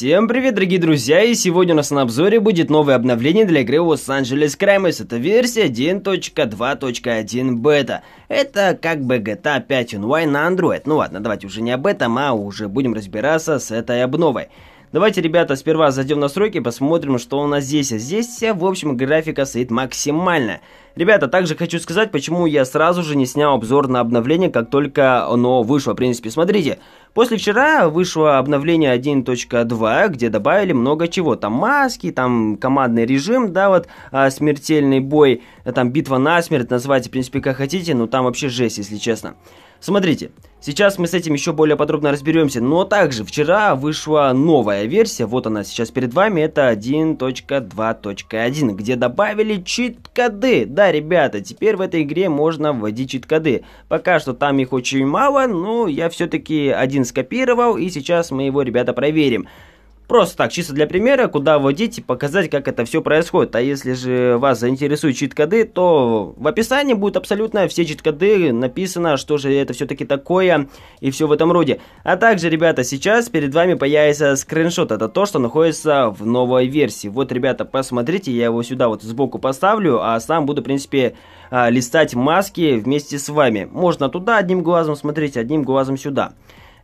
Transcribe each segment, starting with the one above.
Всем привет, дорогие друзья, и сегодня у нас на обзоре будет новое обновление для игры Los Angeles Crimes. Это версия 1.2.1 бета. Это как бы GTA 5 онлайн на Android. Ну ладно, давайте уже не об этом, а уже будем разбираться с этой обновой. Давайте, ребята, сперва зайдем в настройки, посмотрим, что у нас здесь. А здесь вся, в общем, графика стоит максимальная. Ребята, также хочу сказать, почему я сразу же не снял обзор на обновление, как только оно вышло. В принципе, смотрите, после вчера вышло обновление 1.2, где добавили много чего. Там маски, там командный режим, да, вот а, смертельный бой, а, там битва насмерть, называйте, в принципе, как хотите, но там вообще жесть, если честно. Смотрите, сейчас мы с этим еще более подробно разберемся, но также вчера вышла новая версия, вот она сейчас перед вами, это 1.2.1, где добавили чит-коды, да, да, ребята, теперь в этой игре можно вводить чит-коды. Пока что там их очень мало, но я все-таки один скопировал, и сейчас мы его, ребята, проверим. Просто так, чисто для примера, куда вводить и показать, как это все происходит. А если же вас заинтересуют чит-коды, то в описании будет абсолютно все чит-коды, написано, что же это все-таки такое и все в этом роде. А также, ребята, сейчас перед вами появится скриншот. Это то, что находится в новой версии. Вот, ребята, посмотрите, я его сюда вот сбоку поставлю, а сам буду, в принципе, а, листать маски вместе с вами. Можно туда одним глазом смотреть, одним глазом сюда.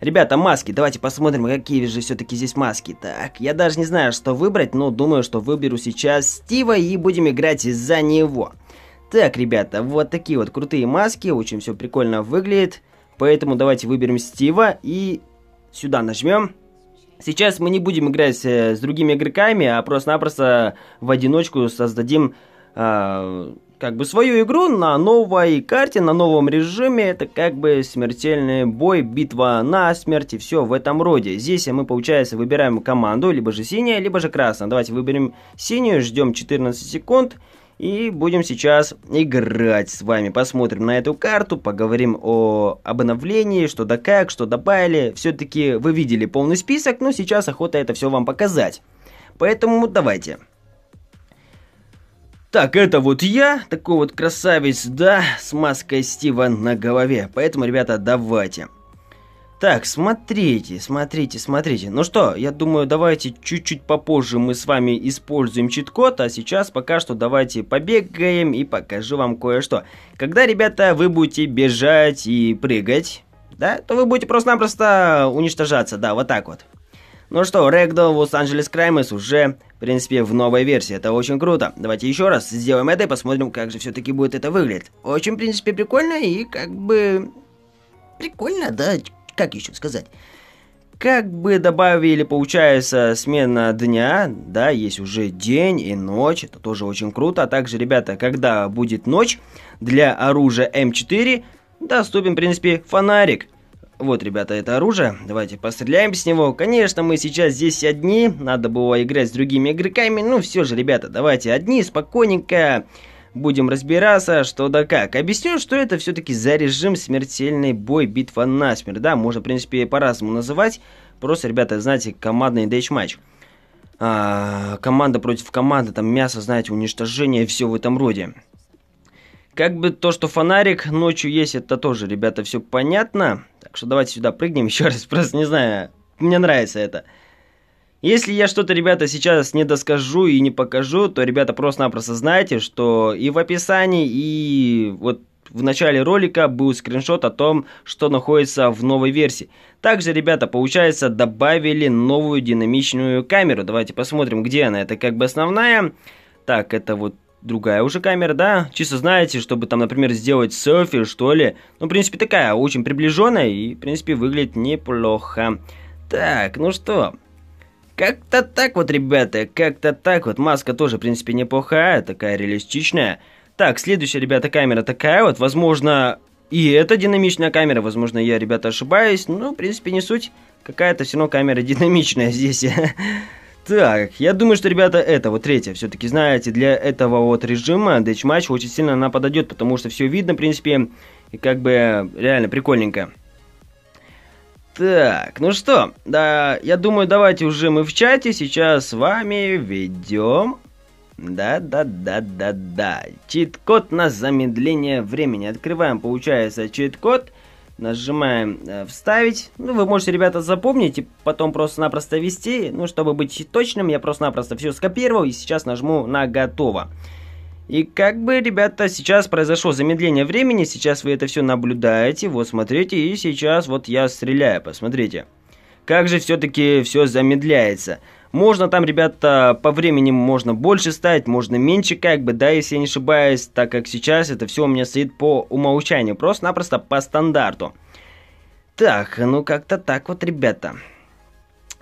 Ребята, маски, давайте посмотрим, какие же все-таки здесь маски. Так, я даже не знаю, что выбрать, но думаю, что выберу сейчас Стива и будем играть за него. Так, ребята, вот такие вот крутые маски, очень все прикольно выглядит. Поэтому давайте выберем Стива и сюда нажмем. Сейчас мы не будем играть э, с другими игроками, а просто-напросто в одиночку создадим... А, как бы свою игру на новой карте, на новом режиме. Это как бы смертельный бой, битва на смерть и все в этом роде. Здесь мы, получается, выбираем команду, либо же синяя, либо же красная. Давайте выберем синюю, ждем 14 секунд. И будем сейчас играть с вами. Посмотрим на эту карту, поговорим о обновлении, что да как, что добавили. Все-таки вы видели полный список, но сейчас охота это все вам показать. Поэтому давайте. Так, это вот я, такой вот красавец, да, с маской Стива на голове. Поэтому, ребята, давайте. Так, смотрите, смотрите, смотрите. Ну что, я думаю, давайте чуть-чуть попозже мы с вами используем чит-код, а сейчас пока что давайте побегаем и покажу вам кое-что. Когда, ребята, вы будете бежать и прыгать, да, то вы будете просто-напросто уничтожаться, да, вот так вот. Ну что, Рэгдол в Лос-Анджелес Краймес уже, в принципе, в новой версии. Это очень круто. Давайте еще раз сделаем это и посмотрим, как же все-таки будет это выглядеть. Очень, в принципе, прикольно и как бы... Прикольно, да? Как еще сказать? Как бы добавили, получается, смена дня, да, есть уже день и ночь, это тоже очень круто. А также, ребята, когда будет ночь, для оружия М4 доступен, в принципе, фонарик. Вот, ребята, это оружие. Давайте постреляем с него. Конечно, мы сейчас здесь одни. Надо было играть с другими игроками. Ну, все же, ребята, давайте одни, спокойненько. Будем разбираться, что да как. Объясню, что это все-таки за режим смертельный бой, битва на смерть, Да, можно, в принципе, по-разному называть. Просто, ребята, знаете, командный дэч-матч. А, команда против команды, там мясо, знаете, уничтожение, все в этом роде. Как бы то, что фонарик ночью есть, это тоже, ребята, все понятно что давайте сюда прыгнем еще раз, просто не знаю. Мне нравится это. Если я что-то, ребята, сейчас не доскажу и не покажу, то, ребята, просто-напросто знайте, что и в описании, и вот в начале ролика был скриншот о том, что находится в новой версии. Также, ребята, получается, добавили новую динамичную камеру. Давайте посмотрим, где она. Это как бы основная. Так, это вот другая уже камера, да, чисто знаете, чтобы там, например, сделать селфи, что ли. Ну, в принципе, такая, очень приближенная и, в принципе, выглядит неплохо. Так, ну что, как-то так вот, ребята, как-то так вот. Маска тоже, в принципе, неплохая, такая реалистичная. Так, следующая, ребята, камера такая вот. Возможно, и это динамичная камера, возможно, я, ребята, ошибаюсь. Ну, в принципе, не суть. Какая-то все равно камера динамичная здесь. Так, я думаю, что, ребята, это вот третье. Все-таки, знаете, для этого вот режима дэтч-матч очень сильно она подойдет, потому что все видно, в принципе, и как бы реально прикольненько. Так, ну что, да, я думаю, давайте уже мы в чате сейчас с вами ведем... Да-да-да-да-да. Чит-код на замедление времени. Открываем, получается, чит-код. Нажимаем э, «Вставить». Ну, вы можете, ребята, запомнить и потом просто-напросто ввести, Ну, чтобы быть точным, я просто-напросто все скопировал и сейчас нажму на «Готово». И как бы, ребята, сейчас произошло замедление времени, сейчас вы это все наблюдаете, вот смотрите, и сейчас вот я стреляю, посмотрите. Как же все-таки все замедляется. Можно там, ребята, по времени можно больше ставить, можно меньше, как бы, да, если я не ошибаюсь, так как сейчас это все у меня стоит по умолчанию, просто-напросто по стандарту. Так, ну как-то так вот, ребята.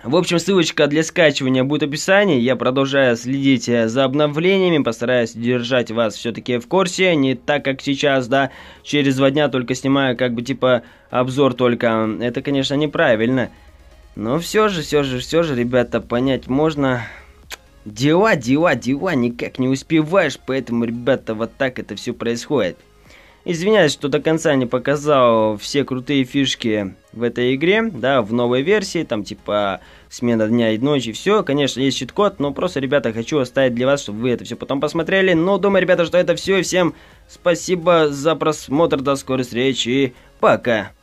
В общем, ссылочка для скачивания будет в описании. Я продолжаю следить э, за обновлениями, постараюсь держать вас все-таки в курсе, не так, как сейчас, да, через два дня только снимаю, как бы, типа, обзор только. Это, конечно, неправильно. Но ну, все же, все же, все же, ребята, понять можно. Дела, дела, дела, никак не успеваешь, поэтому, ребята, вот так это все происходит. Извиняюсь, что до конца не показал все крутые фишки в этой игре, да, в новой версии, там типа смена дня и ночи, все, конечно, есть щит-код, но просто, ребята, хочу оставить для вас, чтобы вы это все потом посмотрели. Но ну, думаю, ребята, что это все, всем спасибо за просмотр, до скорой встречи, пока!